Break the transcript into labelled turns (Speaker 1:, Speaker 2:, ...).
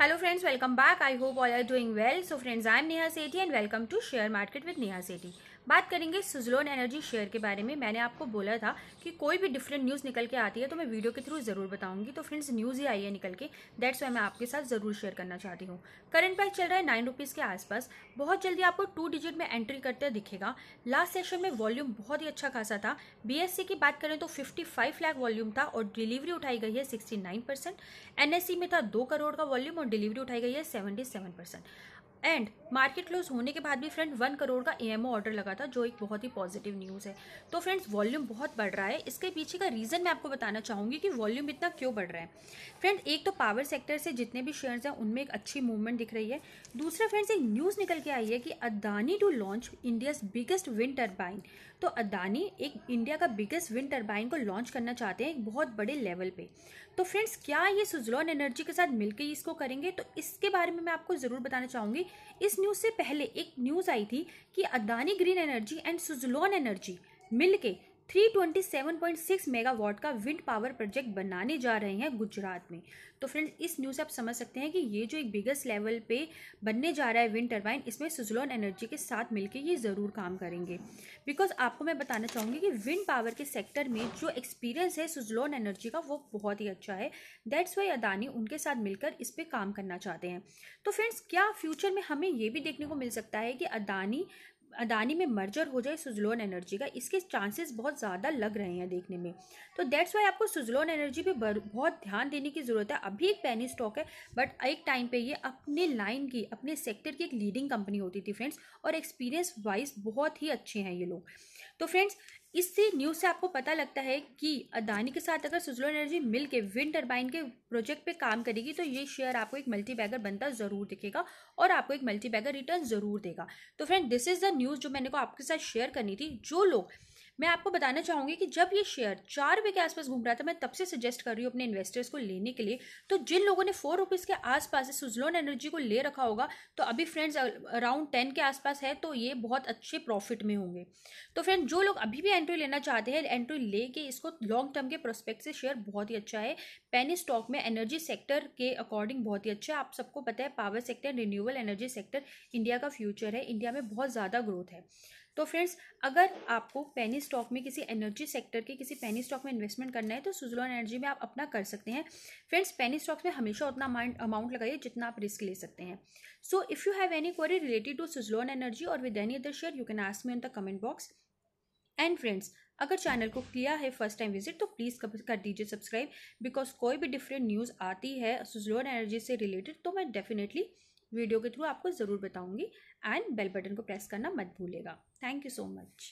Speaker 1: hello friends welcome back I hope all are doing well so friends I am Neha Sethi and welcome to share market with Neha Sethi बात करेंगे Suzlon energy share के बारे में मैंने आपको बोला था कि कोई भी डिफरेंट न्यूज़ निकल के आती है तो मैं वीडियो के थ्रू ज़रूर बताऊंगी तो फ्रेंड्स न्यूज़ ही आई है निकल के दैट्स वाई मैं आपके साथ ज़रूर शेयर करना चाहती हूँ करंट प्राइस चल रहा है नाइन रुपीज़ के आसपास बहुत जल्दी आपको टू डिजिट में एंट्री करते दिखेगा लास्ट सेशन में वॉल्यूम बहुत ही अच्छा खासा था बी की बात करें तो फिफ्टी लाख वॉल्यूम था और डिलीवरी उठाई गई है सिक्सटी e में था दो करोड़ का वॉल्यूम और डिलीवरी उठाई गई है seventy seven percent and market close होने के बाद भी फ्रेंड वन करोड़ का ए ऑर्डर लगा था जो एक बहुत ही पॉजिटिव न्यूज़ है तो फ्रेंड्स वॉल्यूम बहुत बढ़ रहा है इसके पीछे का रीज़न मैं आपको बताना चाहूँगी कि वॉल्यूम इतना क्यों बढ़ रहा है फ्रेंड एक तो पावर सेक्टर से जितने भी शेयर्स हैं उनमें एक अच्छी मूवमेंट दिख रही है दूसरा फ्रेंड्स एक न्यूज़ निकल के आई है कि Adani to launch India's biggest wind turbine तो अदानी एक इंडिया का बिगेस्ट विंड टर्बाइन को लॉन्च करना चाहते हैं एक बहुत बड़े लेवल पर तो फ्रेंड्स क्या ये सुजलॉन एनर्जी के साथ मिलकर इसको करेंगे तो इसके बारे में मैं आपको ज़रूर बताना चाहूँगी इस न्यूज़ से पहले एक न्यूज़ आई थी कि Adani green energy and Suzlon energy मिलके 327.6 मेगावाट का विंड पावर प्रोजेक्ट बनाने जा रहे हैं गुजरात में तो फ्रेंड्स इस न्यूज़ से आप समझ सकते हैं कि ये जो एक बिगेस्ट लेवल पे बनने जा रहा है विंड टरबाइन इसमें सुजलॉन एनर्जी के साथ मिलकर ये ज़रूर काम करेंगे बिकॉज आपको मैं बताना चाहूँगी कि विंड पावर के सेक्टर में जो एक्सपीरियंस है सुजलॉन एनर्जी का वो बहुत ही अच्छा है दैट्स वाई अदानी उनके साथ मिलकर इस पर काम करना चाहते हैं तो फ्रेंड्स क्या फ्यूचर में हमें ये भी देखने को मिल सकता है कि अदानी अडानी में मर्जर हो जाए सुजलोन एनर्जी का इसके चांसेस बहुत ज़्यादा लग रहे हैं देखने में तो दैट्स वाई आपको सुजलोन एनर्जी पे बहुत ध्यान देने की ज़रूरत है अभी एक पैनी स्टॉक है बट एक टाइम पे ये अपने लाइन की अपने सेक्टर की एक लीडिंग कंपनी होती थी फ्रेंड्स और एक्सपीरियंस वाइज बहुत ही अच्छे हैं ये लोग तो फ्रेंड्स इससे न्यूज़ से आपको पता लगता है कि अदानी के साथ अगर सुजलो एनर्जी मिल के विंड टर्बाइन के प्रोजेक्ट पे काम करेगी तो ये शेयर आपको एक मल्टी बैगर बनता ज़रूर दिखेगा और आपको एक मल्टी बैगर रिटर्न ज़रूर देगा तो friend this is the news जो मैंने को आपके साथ शेयर करनी थी जो लोग मैं आपको बताना चाहूंगी कि जब ये शेयर चार रुपये के आसपास घूम रहा था मैं तब से सजेस्ट कर रही हूँ अपने इन्वेस्टर्स को लेने के लिए तो जिन लोगों ने फोर रुपीज़ के आसपास सुजलोन एनर्जी को ले रखा होगा तो अभी फ्रेंड्स अराउंड टेन के आसपास है तो ये बहुत अच्छे प्रॉफिट में होंगे तो फ्रेंड जो लोग अभी भी एंट्री लेना चाहते हैं एंट्री लेके इसको लॉन्ग टर्म के प्रोस्पेक्ट से शेयर बहुत ही अच्छा है पेनी स्टॉक में एनर्जी सेक्टर के अकॉर्डिंग बहुत ही अच्छा है आप सबको पता है power sector renewable energy sector India का फ्यूचर है इंडिया में बहुत ज़्यादा ग्रोथ है तो फ्रेंड्स अगर आपको पैनी स्टॉक में किसी एनर्जी सेक्टर के किसी पैनी स्टॉक में इन्वेस्टमेंट करना है तो सुजलॉन एनर्जी में आप अपना कर सकते हैं फ्रेंड्स पेनी स्टॉक्स में हमेशा उतना अमाउंट लगाइए जितना आप रिस्क ले सकते हैं so if you have any query related to Suzlon energy और with any other share you can ask me in the comment box and friends अगर चैनल को किया है फर्स्ट टाइम विजिट तो प्लीज़ कर दीजिए सब्सक्राइब बिकॉज कोई भी डिफरेंट न्यूज़ आती है सुजलोन एनर्जी से रिलेटेड तो मैं डेफिनेटली वीडियो के थ्रू आपको ज़रूर बताऊँगी एंड बेल बटन को प्रेस करना मत भूलेगा थैंक यू सो मच